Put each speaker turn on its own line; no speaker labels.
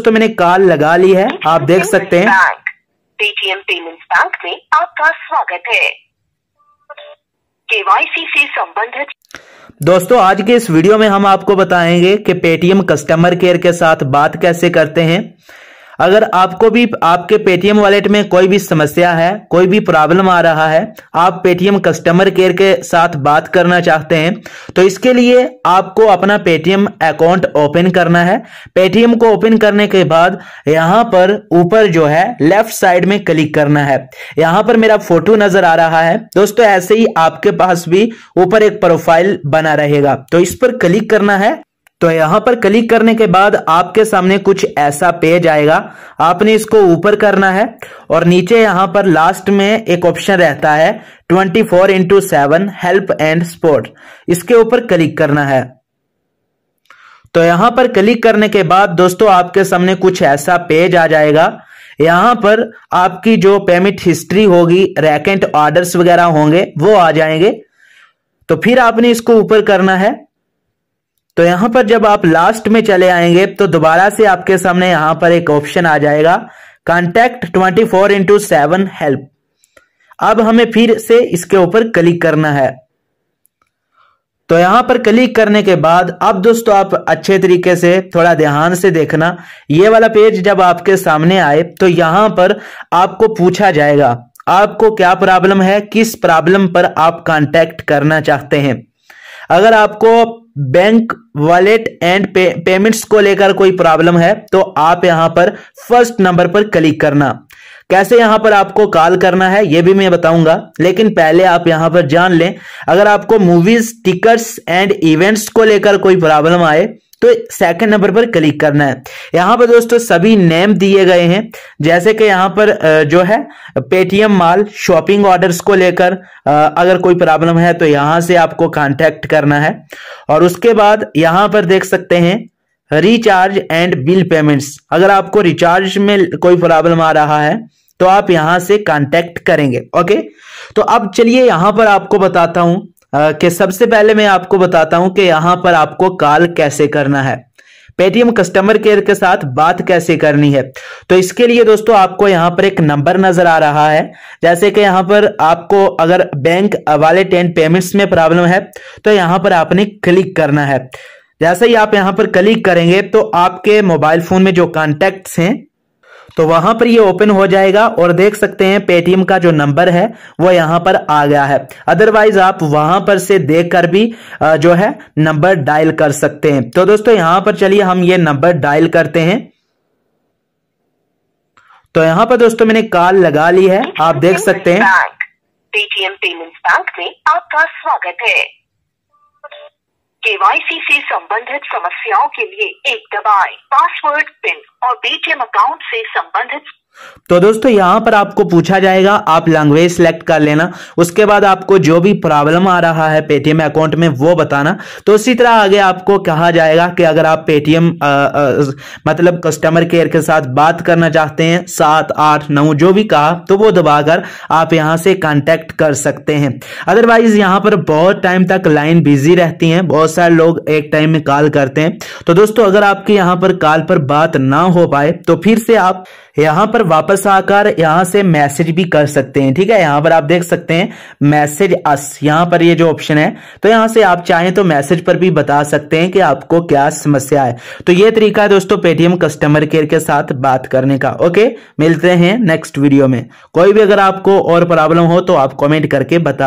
दोस्तों मैंने कॉल लगा ली है आप देख सकते हैं
पेटीएम पेमेंट्स बैंक में आपका स्वागत है केवाईसी से संबंधित
दोस्तों आज के इस वीडियो में हम आपको बताएंगे कि पेटीएम कस्टमर केयर के साथ बात कैसे करते हैं अगर आपको भी आपके पेटीएम वॉलेट में कोई भी समस्या है कोई भी प्रॉब्लम आ रहा है आप पेटीएम कस्टमर केयर के साथ बात करना चाहते हैं तो इसके लिए आपको अपना पेटीएम अकाउंट ओपन करना है पेटीएम को ओपन करने के बाद यहाँ पर ऊपर जो है लेफ्ट साइड में क्लिक करना है यहाँ पर मेरा फोटो नजर आ रहा है दोस्तों ऐसे ही आपके पास भी ऊपर एक प्रोफाइल बना रहेगा तो इस पर क्लिक करना है तो यहां पर क्लिक करने के बाद आपके सामने कुछ ऐसा पेज आएगा आपने इसको ऊपर करना है और नीचे यहां पर लास्ट में एक ऑप्शन रहता है 24 four into seven help and support इसके ऊपर क्लिक करना है तो यहां पर क्लिक करने के बाद दोस्तों आपके सामने कुछ ऐसा पेज आ जाएगा यहां पर आपकी जो पेमेंट हिस्ट्री होगी रैकेंट ऑर्डर्स वगैरह होंगे वो आ जाएंगे तो फिर आपने इसको ऊपर करना है तो यहां पर जब आप लास्ट में चले आएंगे तो दोबारा से आपके सामने यहां पर एक ऑप्शन आ जाएगा contact twenty four into seven help अब हमें फिर से इसके ऊपर क्लिक करना है तो यहां पर क्लिक करने के बाद अब दोस्तों आप अच्छे तरीके से थोड़ा ध्यान से देखना ये वाला पेज जब आपके सामने आए तो यहां पर आपको पूछा जाएगा आपको क्या प्रॉब्लम है किस प्रॉब्लम पर आप कांटेक्ट करना चाहते हैं अगर आपको bank wallet and pay, payments को लेकर कोई प्रॉब्लम है तो आप यहां पर फर्स्ट नंबर पर क्लिक करना कैसे यहां पर आपको कॉल करना है यह भी मैं बताऊंगा लेकिन पहले आप यहां पर जान लें अगर आपको मूवीज टिकट्स एंड इवेंट्स को लेकर कोई प्रॉब्लम आए तो सेकंड नंबर पर क्लिक करना है यहां पर दोस्तों सभी नेम दिए गए हैं जैसे कि यहां पर जो है पेटीएम माल शॉपिंग ऑर्डर्स को लेकर अगर कोई प्रॉब्लम है तो यहां से आपको कांटेक्ट करना है और उसके बाद यहां पर देख सकते हैं रिचार्ज एंड बिल पेमेंट्स अगर आपको रिचार्ज में कोई प्रॉब्लम आ रहा है तो आप यहां से कांटेक्ट करेंगे ओके तो अब चलिए यहां पर आपको बताता हूं कि सबसे पहले मैं आपको बताता हूं कि यहां पर आपको कॉल कैसे करना है पेटीएम कस्टमर केयर के साथ बात कैसे करनी है तो इसके लिए दोस्तों आपको यहाँ पर एक नंबर नजर आ रहा है जैसे कि यहाँ पर आपको अगर बैंक वाले एंड पेमेंट्स में प्रॉब्लम है तो यहां पर आपने क्लिक करना है जैसे ही आप यहां पर क्लिक करेंगे तो आपके मोबाइल फोन में जो कॉन्टेक्ट हैं तो वहां पर ये ओपन हो जाएगा और देख सकते हैं पेटीएम का जो नंबर है वो यहां पर आ गया है अदरवाइज आप वहां पर से देख कर भी जो है नंबर डायल कर सकते हैं तो दोस्तों यहां पर चलिए हम ये नंबर डायल करते हैं तो यहाँ पर दोस्तों मैंने कॉल लगा ली है आप देख सकते हैं
पेटीएम पेमेंट बैंक में आपका स्वागत है केवाईसी से संबंधित समस्याओं के लिए एक दबाए पासवर्ड पिन और पेटीएम अकाउंट से
संबंधित तो दोस्तों यहां पर आपको पूछा जाएगा आप लैंग्वेज सेलेक्ट कर लेना उसके बाद आपको जो भी प्रॉब्लम आ रहा है पेटीएम अकाउंट में वो बताना तो उसी तरह आगे आपको कहा जाएगा कि अगर आप पेटीएम मतलब कस्टमर केयर के साथ बात करना चाहते हैं सात आठ नौ जो भी कहा तो वो दबाकर आप यहां से कांटेक्ट कर सकते हैं अदरवाइज यहां पर बहुत टाइम तक लाइन बिजी रहती है बहुत सारे लोग एक टाइम में कॉल करते हैं तो दोस्तों अगर आपके यहां पर कॉल पर बात ना हो पाए तो फिर से आप यहां पर पर वापस आकर यहां से मैसेज भी कर सकते हैं ठीक है यहां पर आप देख सकते हैं मैसेज अस यहां पर ये जो ऑप्शन है तो यहां से आप चाहें तो मैसेज पर भी बता सकते हैं कि आपको क्या समस्या है तो ये तरीका है दोस्तों पेटीएम कस्टमर केयर के साथ बात करने का ओके मिलते हैं नेक्स्ट वीडियो में कोई भी अगर आपको और प्रॉब्लम हो तो आप कॉमेंट करके बता